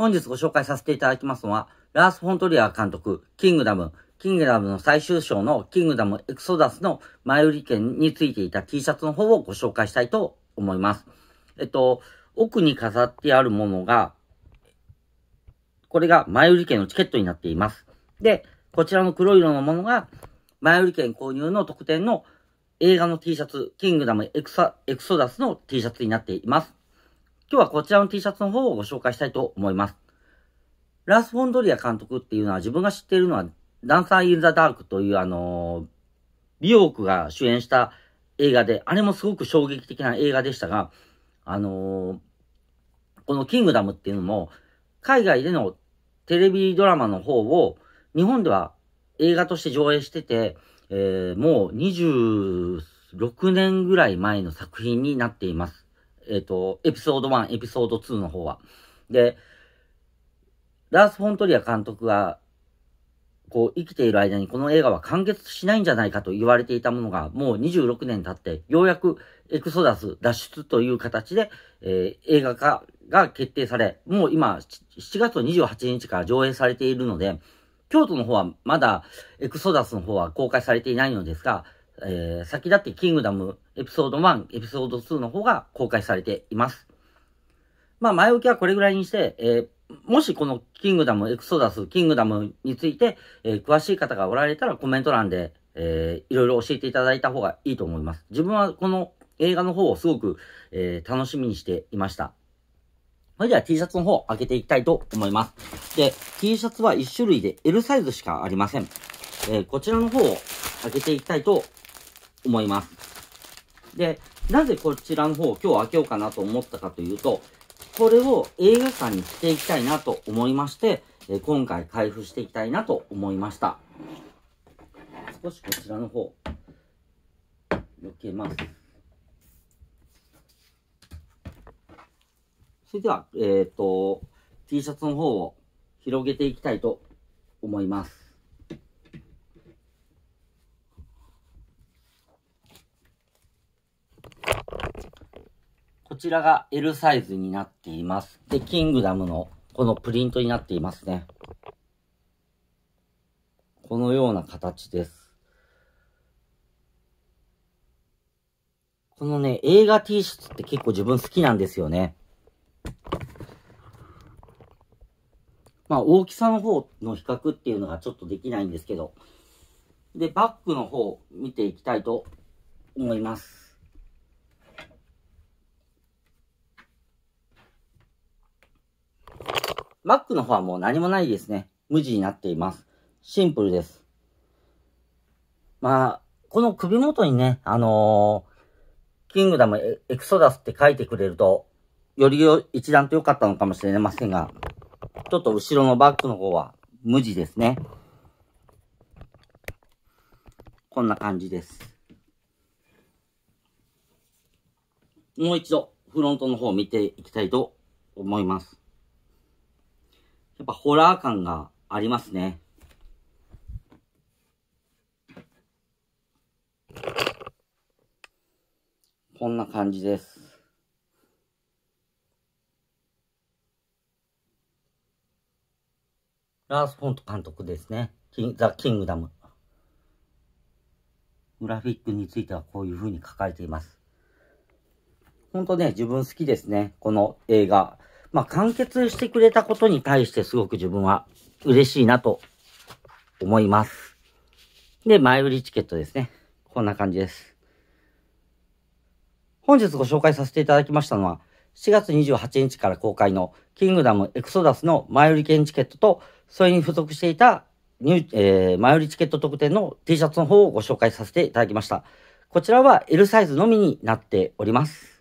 本日ご紹介させていただきますのは、ラース・フォントリア監督、キングダム、キングダムの最終章のキングダムエクソダスの前売り券についていた T シャツの方をご紹介したいと思います。えっと、奥に飾ってあるものが、これが前売り券のチケットになっています。で、こちらの黒色のものが、前売り券購入の特典の映画の T シャツ、キングダムエクソダスの T シャツになっています。今日はこちらの T シャツの方をご紹介したいと思います。ラース・フォンドリア監督っていうのは自分が知っているのはダンサー・イン・ザ・ダークというあのオークが主演した映画で、あれもすごく衝撃的な映画でしたが、あのー、このキングダムっていうのも、海外でのテレビドラマの方を、日本では映画として上映してて、えー、もう26年ぐらい前の作品になっています。えっ、ー、と、エピソード1、エピソード2の方は。で、ラース・フォントリア監督が、こう、生きている間にこの映画は完結しないんじゃないかと言われていたものが、もう26年経って、ようやくエクソダス脱出という形で、えー、映画化が決定され、もう今、7月28日から上映されているので、京都の方はまだエクソダスの方は公開されていないのですが、えー、先立ってキングダムエピソード1、エピソード2の方が公開されています。まあ前置きはこれぐらいにして、えー、もしこのキングダム、エクソダス、キングダムについて、えー、詳しい方がおられたらコメント欄で、えー、いろいろ教えていただいた方がいいと思います。自分はこの映画の方をすごく、えー、楽しみにしていました。それでは T シャツの方を開けていきたいと思います。で、T シャツは1種類で L サイズしかありません。えー、こちらの方を開けていきたいと思います。で、なぜこちらの方を今日開けようかなと思ったかというと、これを映画館に着ていきたいなと思いまして、え今回開封していきたいなと思いました。少しこちらの方、避けます。それでは、えっ、ー、と、T シャツの方を広げていきたいと思います。ちらが L サイズになっています。で、キングダムのこのプリントになっていますね。このような形です。このね、映画 T シャツって結構自分好きなんですよね。まあ、大きさの方の比較っていうのがちょっとできないんですけど。で、バックの方見ていきたいと思います。Mac の方はもう何もないですね。無地になっています。シンプルです。まあ、この首元にね、あのー、キングダムエクソダスって書いてくれると、より一段と良かったのかもしれませんが、ちょっと後ろのバックの方は無地ですね。こんな感じです。もう一度フロントの方を見ていきたいと思います。やっぱホラー感がありますね。こんな感じです。ラース・フォント監督ですね。ザ・キングダム。グラフィックについてはこういう風に書かれています。ほんとね、自分好きですね。この映画。まあ、完結してくれたことに対してすごく自分は嬉しいなと思います。で、前売りチケットですね。こんな感じです。本日ご紹介させていただきましたのは、4月28日から公開のキングダムエクソダスの前売り券チケットと、それに付属していたえー、前売りチケット特典の T シャツの方をご紹介させていただきました。こちらは L サイズのみになっております。